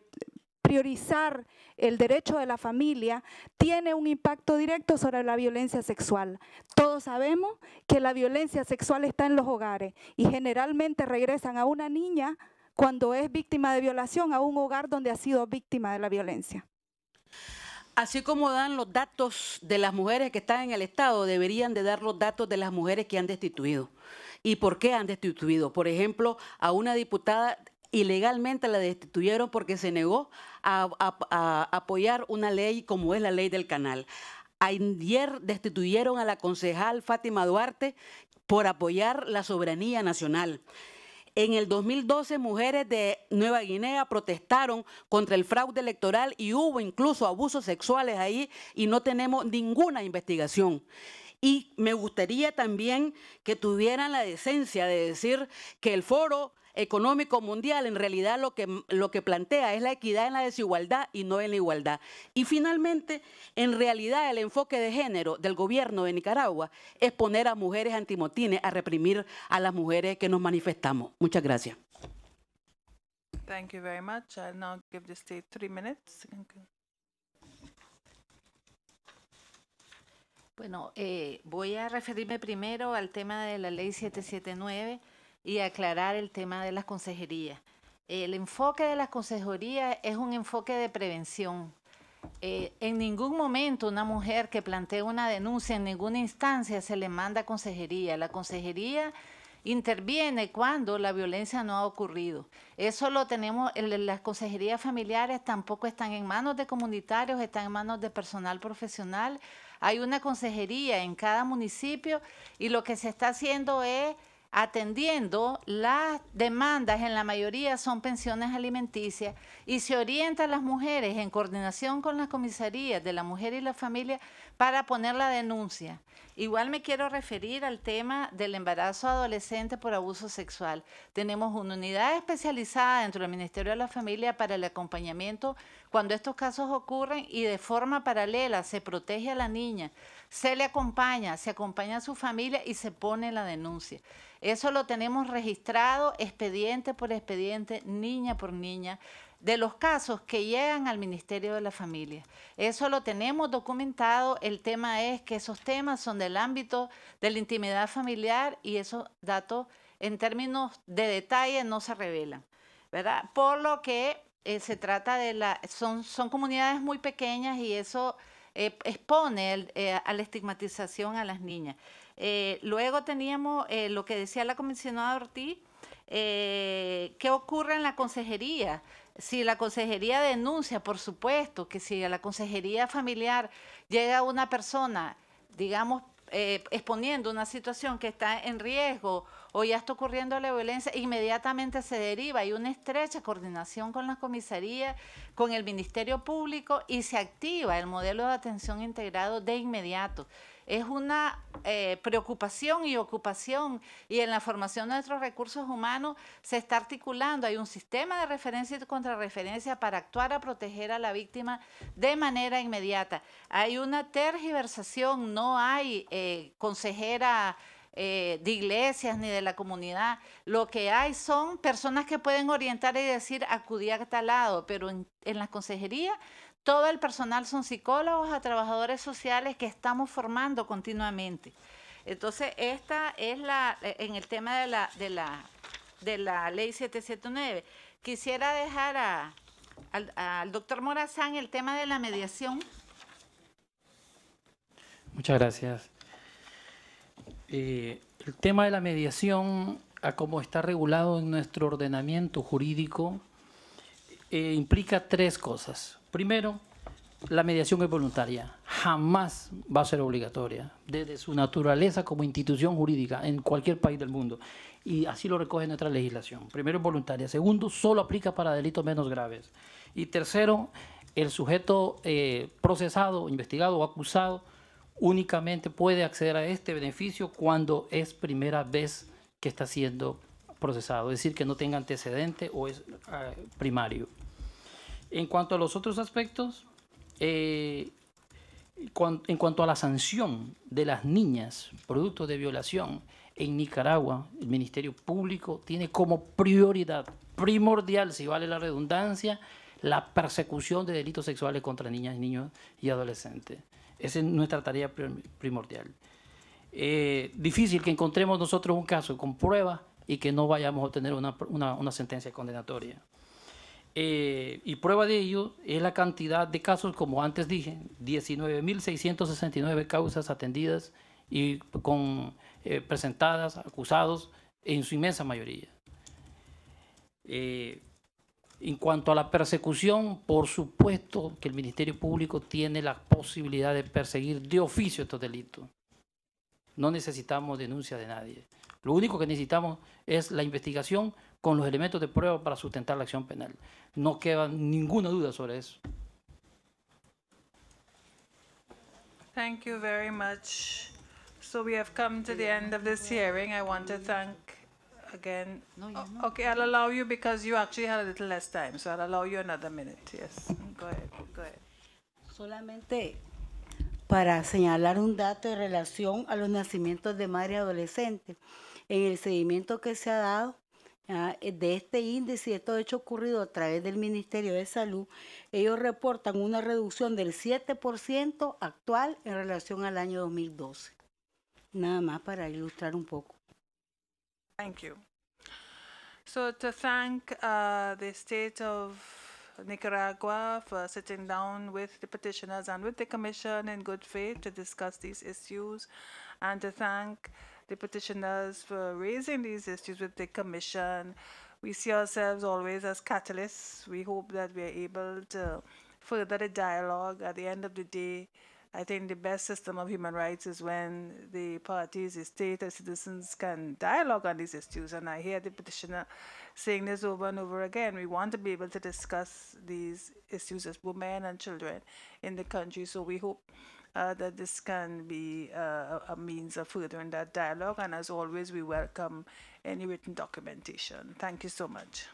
priorizar el derecho de la familia tiene un impacto directo sobre la violencia sexual. Todos sabemos que la violencia sexual está en los hogares y generalmente regresan a una niña cuando es víctima de violación a un hogar donde ha sido víctima de la violencia. Así como dan los datos de las mujeres que están en el Estado, deberían de dar los datos de las mujeres que han destituido. ¿Y por qué han destituido? Por ejemplo, a una diputada ilegalmente la destituyeron porque se negó a, apoyar una ley como es la ley del canal. Ayer destituyeron a la concejal Fátima Duarte por apoyar la soberanía nacional. En el 2012, mujeres de Nueva Guinea protestaron contra el fraude electoral y hubo incluso abusos sexuales ahí y no tenemos ninguna investigación. Y me gustaría también que tuvieran la decencia de decir que el foro Económico Mundial en realidad lo que, lo que plantea es la equidad en la desigualdad y no en la igualdad. Y finalmente, en realidad el enfoque de género del gobierno de Nicaragua es poner a mujeres antimotines a reprimir a las mujeres que nos manifestamos. Muchas gracias. Thank you very much. I'll now give state Bueno, eh, voy a referirme primero al tema de la ley 779 y aclarar el tema de las consejerías. El enfoque de las consejerías es un enfoque de prevención. Eh, en ningún momento una mujer que plantea una denuncia en ninguna instancia se le manda a consejería. La consejería interviene cuando la violencia no ha ocurrido. Eso lo tenemos, las consejerías familiares tampoco están en manos de comunitarios, están en manos de personal profesional. Hay una consejería en cada municipio y lo que se está haciendo es atendiendo las demandas, en la mayoría son pensiones alimenticias, y se orienta a las mujeres en coordinación con las comisarías de la mujer y la familia para poner la denuncia. Igual me quiero referir al tema del embarazo adolescente por abuso sexual. Tenemos una unidad especializada dentro del Ministerio de la Familia para el acompañamiento cuando estos casos ocurren y de forma paralela se protege a la niña, se le acompaña, se acompaña a su familia y se pone la denuncia. Eso lo tenemos registrado expediente por expediente, niña por niña de los casos que llegan al Ministerio de la Familia. Eso lo tenemos documentado. El tema es que esos temas son del ámbito de la intimidad familiar y esos datos en términos de detalle no se revelan, ¿verdad? Por lo que eh, se trata de la... Son, son comunidades muy pequeñas y eso eh, expone eh, a la estigmatización a las niñas. Eh, luego teníamos eh, lo que decía la comisionada Ortiz, eh, ¿qué ocurre en la consejería? Si la consejería denuncia, por supuesto, que si a la consejería familiar llega una persona, digamos, exponiendo una situación que está en riesgo o ya está ocurriendo la violencia, inmediatamente se deriva. Hay una estrecha coordinación con la comisaría, con el Ministerio Público y se activa el modelo de atención integrado de inmediato es una eh, preocupación y ocupación y en la formación de nuestros recursos humanos se está articulando, hay un sistema de referencia y contrarreferencia para actuar a proteger a la víctima de manera inmediata. Hay una tergiversación, no hay eh, consejera. Eh, de iglesias ni de la comunidad. Lo que hay son personas que pueden orientar y decir acudí a tal lado, pero en, las la consejería todo el personal son psicólogos, a trabajadores sociales que estamos formando continuamente. Entonces, esta es la, en el tema de la, de la, de la ley 779. Quisiera dejar al, doctor Morazán el tema de la mediación. Muchas gracias. Eh, el tema de la mediación, a cómo está regulado en nuestro ordenamiento jurídico, eh, implica tres cosas. Primero, la mediación es voluntaria, jamás va a ser obligatoria, desde su naturaleza como institución jurídica en cualquier país del mundo. Y así lo recoge nuestra legislación. Primero, es voluntaria. Segundo, solo aplica para delitos menos graves. Y tercero, el sujeto eh, procesado, investigado o acusado únicamente puede acceder a este beneficio cuando es primera vez que está siendo procesado, es decir, que no tenga antecedente o es eh, primario. En cuanto a los otros aspectos, eh, en cuanto a la sanción de las niñas producto de violación en Nicaragua, el Ministerio Público tiene como prioridad primordial, si vale la redundancia, la persecución de delitos sexuales contra niñas, niños y adolescentes. Esa es nuestra tarea primordial. Eh, difícil que encontremos nosotros un caso con pruebas y que no vayamos a obtener una, una sentencia condenatoria. Eh, y prueba de ello es la cantidad de casos, como antes dije, 19.669 causas atendidas y con, eh, presentadas, acusados, en su inmensa mayoría. Eh, en cuanto a la persecución, por supuesto que el Ministerio Público tiene la posibilidad de perseguir de oficio estos delitos. No necesitamos denuncia de nadie. Lo único que necesitamos es la investigación con los elementos de prueba para sustentar la acción penal. No queda ninguna duda sobre eso. Thank you very much. So we have come to the end of this hearing. I want to thank again. oh, okay, I'll allow you because you actually had a little less time, so I'll allow you another minute. Yes, go ahead, go ahead. Solamente para señalar un dato en relación a los nacimientos de madres adolescente En el seguimiento que se ha dado, Ah, eh, de este índice y estos hechos ocurridos a través del Ministerio de Salud, ellos reportan una reducción del 7% actual en relación al año 2012. Nada más para ilustrar un poco. Thank you. So to thank uh, the state of Nicaragua for sitting down with the petitioners and with the commission in good faith to discuss these issues and to thank the petitioners for raising these issues with the commission. We see ourselves always as catalysts. We hope that we are able to further the dialogue. At the end of the day, I think the best system of human rights is when the parties, the state, and citizens can dialogue on these issues. And I hear the petitioner saying this over and over again. We want to be able to discuss these issues as women and children in the country. So we hope uh, that this can be uh, a means of furthering that dialogue. And as always, we welcome any written documentation. Thank you so much.